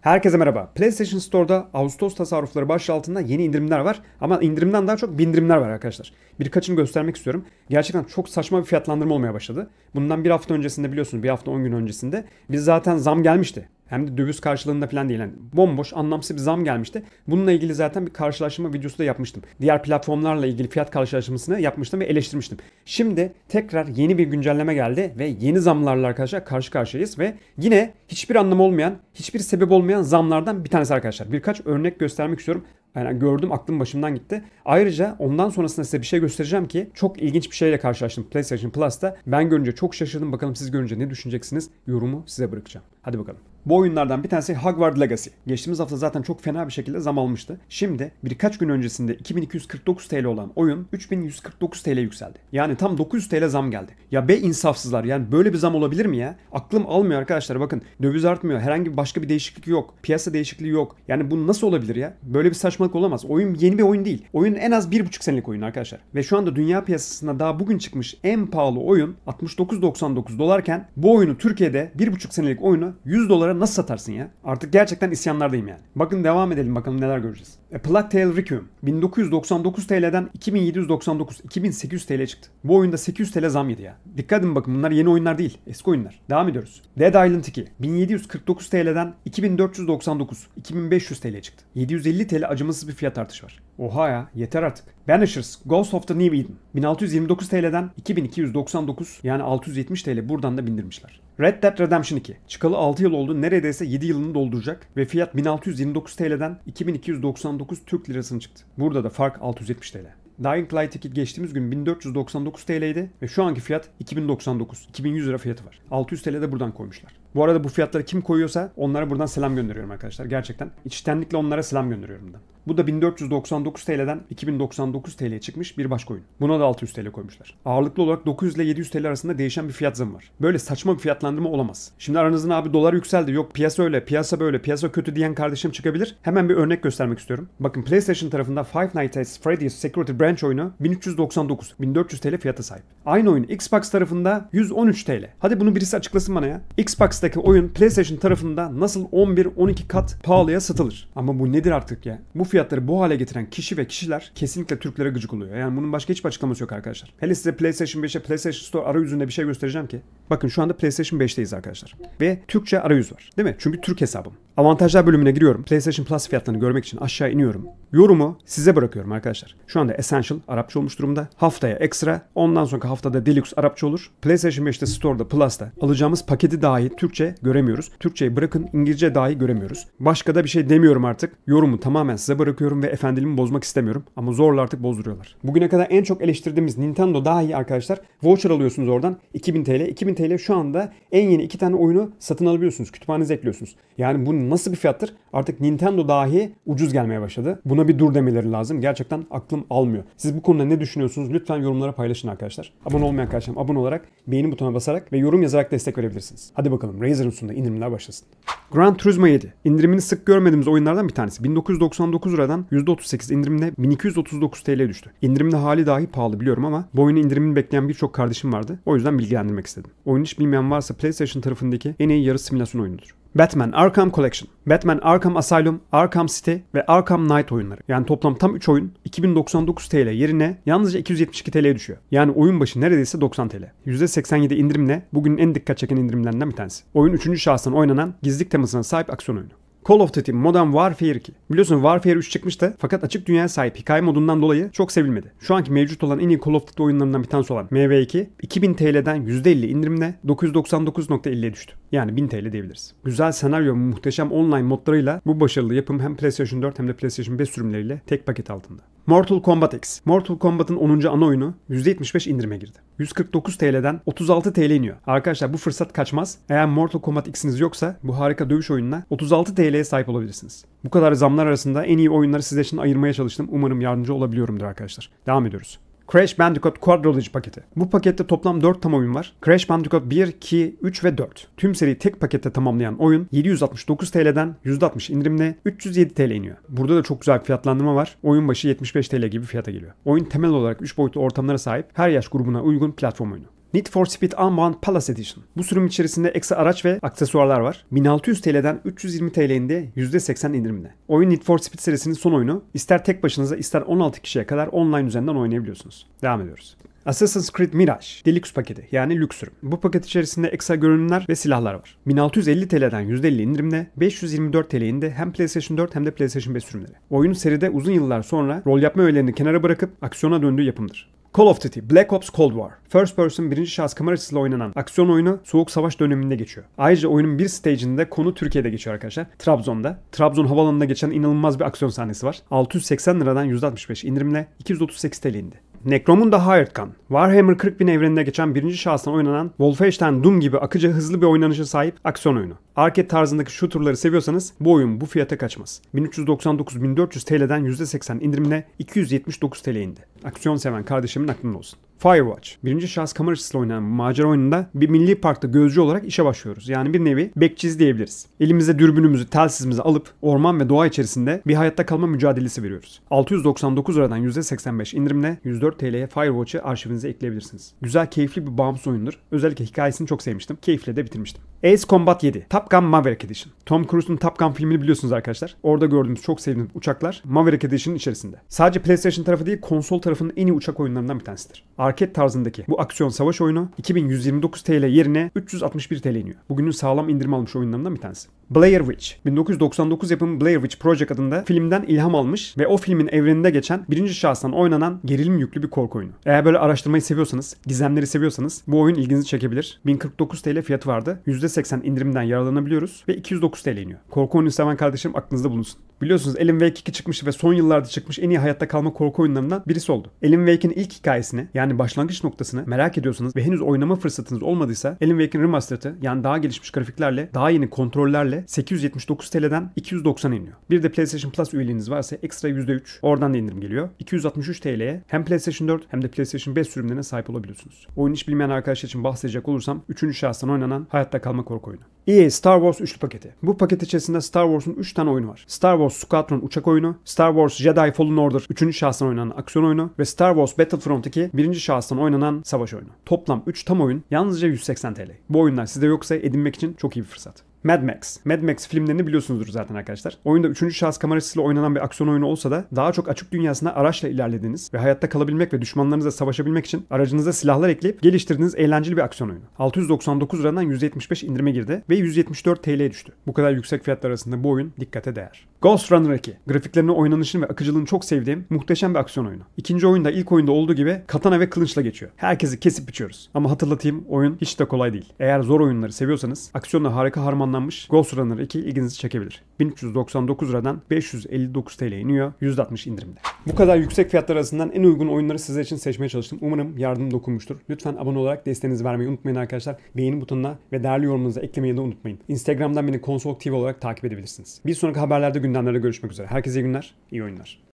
Herkese merhaba. PlayStation Store'da Ağustos tasarrufları başlığı altında yeni indirimler var. Ama indirimden daha çok bindirimler var arkadaşlar. Birkaçını göstermek istiyorum. Gerçekten çok saçma bir fiyatlandırma olmaya başladı. Bundan bir hafta öncesinde biliyorsunuz bir hafta 10 gün öncesinde biz zaten zam gelmişti. Hem de döviz karşılığında falan değil. Yani bomboş anlamsız bir zam gelmişti. Bununla ilgili zaten bir karşılaştırma videosu da yapmıştım. Diğer platformlarla ilgili fiyat karşılaştırmasını yapmıştım ve eleştirmiştim. Şimdi tekrar yeni bir güncelleme geldi ve yeni zamlarla arkadaşlar karşı karşıyayız ve yine hiçbir anlam olmayan, hiçbir sebep olmayan zamlardan bir tanesi arkadaşlar. Birkaç örnek göstermek istiyorum. Yani gördüm aklım başımdan gitti. Ayrıca ondan sonrasında size bir şey göstereceğim ki çok ilginç bir şeyle karşılaştım PlayStation Plus'ta. Ben görünce çok şaşırdım. Bakalım siz görünce ne düşüneceksiniz? Yorumu size bırakacağım. Hadi bakalım. Bu oyunlardan bir tanesi Hogwarts Legacy. Geçtiğimiz hafta zaten çok fena bir şekilde zam almıştı. Şimdi birkaç gün öncesinde 2249 TL olan oyun 3149 TL yükseldi. Yani tam 900 TL zam geldi. Ya be insafsızlar yani böyle bir zam olabilir mi ya? Aklım almıyor arkadaşlar bakın. Döviz artmıyor. Herhangi başka bir değişiklik yok. Piyasa değişikliği yok. Yani bu nasıl olabilir ya? Böyle bir saçmalık olamaz. Oyun yeni bir oyun değil. Oyun en az 1,5 senelik oyun arkadaşlar. Ve şu anda dünya piyasasında daha bugün çıkmış en pahalı oyun 69.99 dolarken bu oyunu Türkiye'de 1,5 senelik oyunu 100 dolara insanlara nasıl satarsın ya? Artık gerçekten isyanlardayım yani. Bakın devam edelim bakalım neler göreceğiz. A e, Plague Tale Requiem 1999 TL'den 2799, 2800 TL çıktı. Bu oyunda 800 TL zam yedi ya. Dikkat edin bakın bunlar yeni oyunlar değil. Eski oyunlar. Devam ediyoruz. Dead Island 2 1749 TL'den 2499, 2500 TL çıktı. 750 TL acımasız bir fiyat artışı var. Oha ya yeter artık. Banishers Ghost of the New Eden 1629 TL'den 2299 yani 670 TL buradan da bindirmişler. Red Dead Redemption 2. Çıkalı 6 yıl oldu. Neredeyse 7 yılını dolduracak ve fiyat 1629 TL'den 2299 Türk Lirası'na çıktı. Burada da fark 670 TL. Dying Light 2 geçtiğimiz gün 1499 TL'ydi ve şu anki fiyat 2099, 2100 lira fiyatı var. 600 TL de buradan koymuşlar. Bu arada bu fiyatları kim koyuyorsa onlara buradan selam gönderiyorum arkadaşlar. Gerçekten içtenlikle onlara selam gönderiyorum buradan. Bu da 1499 TL'den 2099 TL'ye çıkmış bir başka oyun. Buna da 600 TL koymuşlar. Ağırlıklı olarak 900 ile 700 TL arasında değişen bir fiyat zamı var. Böyle saçma bir fiyatlandırma olamaz. Şimdi aranızdan abi dolar yükseldi yok piyasa öyle piyasa böyle piyasa kötü diyen kardeşim çıkabilir. Hemen bir örnek göstermek istiyorum. Bakın PlayStation tarafından Five Nights at Freddy's Security Branch oyunu 1399 1400 TL fiyata sahip. Aynı oyun Xbox tarafında 113 TL. Hadi bunu birisi açıklasın bana ya. Xbox Box'taki oyun PlayStation tarafında nasıl 11-12 kat pahalıya satılır? Ama bu nedir artık ya? Bu fiyatları bu hale getiren kişi ve kişiler kesinlikle Türklere gıcık oluyor. Yani bunun başka hiçbir açıklaması yok arkadaşlar. Hele size PlayStation 5'e PlayStation Store arayüzünde bir şey göstereceğim ki. Bakın şu anda PlayStation 5'teyiz arkadaşlar. Ve Türkçe arayüz var. Değil mi? Çünkü Türk hesabım. Avantajlar bölümüne giriyorum. PlayStation Plus fiyatlarını görmek için aşağı iniyorum. Yorumu size bırakıyorum arkadaşlar. Şu anda Essential Arapça olmuş durumda. Haftaya Extra, ondan sonraki haftada Deluxe Arapça olur. PlayStation 5'te Store'da, Plus'ta alacağımız paketi dahil Türk Türkçe göremiyoruz. Türkçeyi bırakın İngilizce dahi göremiyoruz. Başka da bir şey demiyorum artık. Yorumu tamamen size bırakıyorum ve efendiliğimi bozmak istemiyorum. Ama zorla artık bozduruyorlar. Bugüne kadar en çok eleştirdiğimiz Nintendo dahi arkadaşlar. Voucher alıyorsunuz oradan 2000 TL. 2000 TL şu anda en yeni iki tane oyunu satın alabiliyorsunuz. Kütüphanenize ekliyorsunuz. Yani bu nasıl bir fiyattır? Artık Nintendo dahi ucuz gelmeye başladı. Buna bir dur demeleri lazım. Gerçekten aklım almıyor. Siz bu konuda ne düşünüyorsunuz? Lütfen yorumlara paylaşın arkadaşlar. Abone olmayan arkadaşlarım abone olarak, beğeni butonuna basarak ve yorum yazarak destek verebilirsiniz. Hadi bakalım ediyorum. Razer'ın sunduğu indirimler başlasın. Gran Turismo 7. İndirimini sık görmediğimiz oyunlardan bir tanesi. 1999 liradan %38 indirimle 1239 TL'ye düştü. İndirimli hali dahi pahalı biliyorum ama bu oyunu indirimini bekleyen birçok kardeşim vardı. O yüzden bilgilendirmek istedim. Oyun hiç bilmeyen varsa PlayStation tarafındaki en iyi yarı simülasyon oyunudur. Batman Arkham Collection, Batman Arkham Asylum, Arkham City ve Arkham Knight oyunları. Yani toplam tam 3 oyun 2099 TL yerine yalnızca 272 TL'ye düşüyor. Yani oyun başı neredeyse 90 TL. %87 indirimle bugünün en dikkat çeken indirimlerinden bir tanesi. Oyun 3. şahsın oynanan gizlilik temasına sahip aksiyon oyunu. Call of Duty Modern Warfare 2. Biliyorsunuz Warfare 3 çıkmıştı fakat açık dünya sahip hikaye modundan dolayı çok sevilmedi. Şu anki mevcut olan en iyi Call of Duty oyunlarından bir tanesi olan MW2 2000 TL'den %50 indirimle 999.50'ye düştü. Yani 1000 TL diyebiliriz. Güzel senaryo muhteşem online modlarıyla bu başarılı yapım hem PlayStation 4 hem de PlayStation 5 sürümleriyle tek paket altında. Mortal Kombat X. Mortal Kombat'ın 10. ana oyunu %75 indirime girdi. 149 TL'den 36 TL iniyor. Arkadaşlar bu fırsat kaçmaz. Eğer Mortal Kombat X'iniz yoksa bu harika dövüş oyununa 36 TL'ye sahip olabilirsiniz. Bu kadar zamlar arasında en iyi oyunları sizler için ayırmaya çalıştım. Umarım yardımcı olabiliyorumdur arkadaşlar. Devam ediyoruz. Crash Bandicoot Quadrilogy paketi. Bu pakette toplam 4 tam oyun var. Crash Bandicoot 1, 2, 3 ve 4. Tüm seriyi tek pakette tamamlayan oyun 769 TL'den %60 indirimle 307 TL iniyor. Burada da çok güzel bir fiyatlandırma var. Oyun başı 75 TL gibi fiyata geliyor. Oyun temel olarak 3 boyutlu ortamlara sahip her yaş grubuna uygun platform oyunu. Need for Speed Unbound Palace Edition. Bu sürüm içerisinde ekstra araç ve aksesuarlar var. 1600 TL'den 320 TL inde %80 indirimle. Oyun Need for Speed serisinin son oyunu. İster tek başınıza ister 16 kişiye kadar online üzerinden oynayabiliyorsunuz. Devam ediyoruz. Assassin's Creed Mirage Deluxe paketi yani lüks sürüm. Bu paket içerisinde ekstra görünümler ve silahlar var. 1650 TL'den %50 indirimle 524 TL'inde hem PlayStation 4 hem de PlayStation 5 sürümleri. Oyun seride uzun yıllar sonra rol yapma öğelerini kenara bırakıp aksiyona döndüğü yapımdır. Call of Duty Black Ops Cold War. First person birinci şahıs kamera oynanan aksiyon oyunu Soğuk Savaş döneminde geçiyor. Ayrıca oyunun bir stage'inde konu Türkiye'de geçiyor arkadaşlar. Trabzon'da. Trabzon havalanında geçen inanılmaz bir aksiyon sahnesi var. 680 liradan 165 indirimle 238 TL indi. Necromunda Hiredkan, Warhammer 40.000 evreninde geçen birinci şahsına oynanan Wolfenstein Doom gibi akıcı hızlı bir oynanışa sahip aksiyon oyunu. Arket tarzındaki shooter'ları seviyorsanız bu oyun bu fiyata kaçmaz. 1399-1400 TL'den %80 indirimle 279 TL indi. Aksiyon seven kardeşimin aklında olsun. Firewatch. Birinci şahıs kamera oynanan bu macera oyununda bir milli parkta gözcü olarak işe başlıyoruz. Yani bir nevi bekçiz diyebiliriz. Elimizde dürbünümüzü, telsizimizi alıp orman ve doğa içerisinde bir hayatta kalma mücadelesi veriyoruz. 699 liradan %85 indirimle 104 TL'ye Firewatch'ı arşivinize ekleyebilirsiniz. Güzel, keyifli bir bağımsız oyundur. Özellikle hikayesini çok sevmiştim. Keyifle de bitirmiştim. Ace Combat 7. Top Gun Maverick Edition. Tom Cruise'un Top Gun filmini biliyorsunuz arkadaşlar. Orada gördüğümüz çok sevdiğim uçaklar Maverick Edition'ın içerisinde. Sadece PlayStation tarafı değil konsol tarafının en iyi uçak oyunlarından bir tanesidir arket tarzındaki bu aksiyon savaş oyunu 2129 TL yerine 361 TL iniyor. Bugünün sağlam indirim almış oyunlarından bir tanesi. Blair Witch. 1999 yapımı Blair Witch Project adında filmden ilham almış ve o filmin evreninde geçen birinci şahıstan oynanan gerilim yüklü bir korku oyunu. Eğer böyle araştırmayı seviyorsanız, gizemleri seviyorsanız bu oyun ilginizi çekebilir. 1049 TL fiyatı vardı. %80 indirimden yararlanabiliyoruz ve 209 TL iniyor. Korku oyunu seven kardeşim aklınızda bulunsun. Biliyorsunuz Alan Wake 2 çıkmış ve son yıllarda çıkmış en iyi hayatta kalma korku oyunlarından birisi oldu. Alan Wake'in ilk hikayesini yani başlangıç noktasını merak ediyorsanız ve henüz oynama fırsatınız olmadıysa Alan Wake'in Remastered'ı yani daha gelişmiş grafiklerle, daha yeni kontrollerle 879 TL'den 290 iniyor. Bir de PlayStation Plus üyeliğiniz varsa ekstra %3 oradan da indirim geliyor. 263 TL'ye hem PlayStation 4 hem de PlayStation 5 sürümlerine sahip olabiliyorsunuz. Oyun hiç bilmeyen arkadaşlar için bahsedecek olursam 3. şahstan oynanan hayatta kalma korku oyunu. EA Star Wars üçlü paketi. Bu paket içerisinde Star Wars'un 3 tane oyunu var. Star Wars Squadron uçak oyunu, Star Wars Jedi Fallen Order 3. şahsına oynanan aksiyon oyunu ve Star Wars Battlefront 2 1. şahsına oynanan savaş oyunu. Toplam 3 tam oyun yalnızca 180 TL. Bu oyunlar sizde yoksa edinmek için çok iyi bir fırsat. Mad Max. Mad Max filmlerini biliyorsunuzdur zaten arkadaşlar. Oyunda üçüncü şahıs kamera açısıyla oynanan bir aksiyon oyunu olsa da daha çok açık dünyasına araçla ilerlediğiniz ve hayatta kalabilmek ve düşmanlarınızla savaşabilmek için aracınıza silahlar ekleyip geliştirdiğiniz eğlenceli bir aksiyon oyunu. 699 liradan 175 indirime girdi ve 174 TL'ye düştü. Bu kadar yüksek fiyatlar arasında bu oyun dikkate değer. Ghost Runner 2. Grafiklerini, oynanışını ve akıcılığını çok sevdiğim muhteşem bir aksiyon oyunu. İkinci oyunda ilk oyunda olduğu gibi katana ve kılıçla geçiyor. Herkesi kesip biçiyoruz. Ama hatırlatayım oyun hiç de kolay değil. Eğer zor oyunları seviyorsanız aksiyonla harika harmanlı puanlanmış. Ghost Runner 2 ilginizi çekebilir. 1399 liradan 559 TL iniyor. %60 indirimde. Bu kadar yüksek fiyatlar arasından en uygun oyunları size için seçmeye çalıştım. Umarım yardım dokunmuştur. Lütfen abone olarak desteğinizi vermeyi unutmayın arkadaşlar. Beğeni butonuna ve değerli yorumunuzu eklemeyi de unutmayın. Instagram'dan beni Konsol TV olarak takip edebilirsiniz. Bir sonraki haberlerde gündemlerde görüşmek üzere. Herkese iyi günler, iyi oyunlar.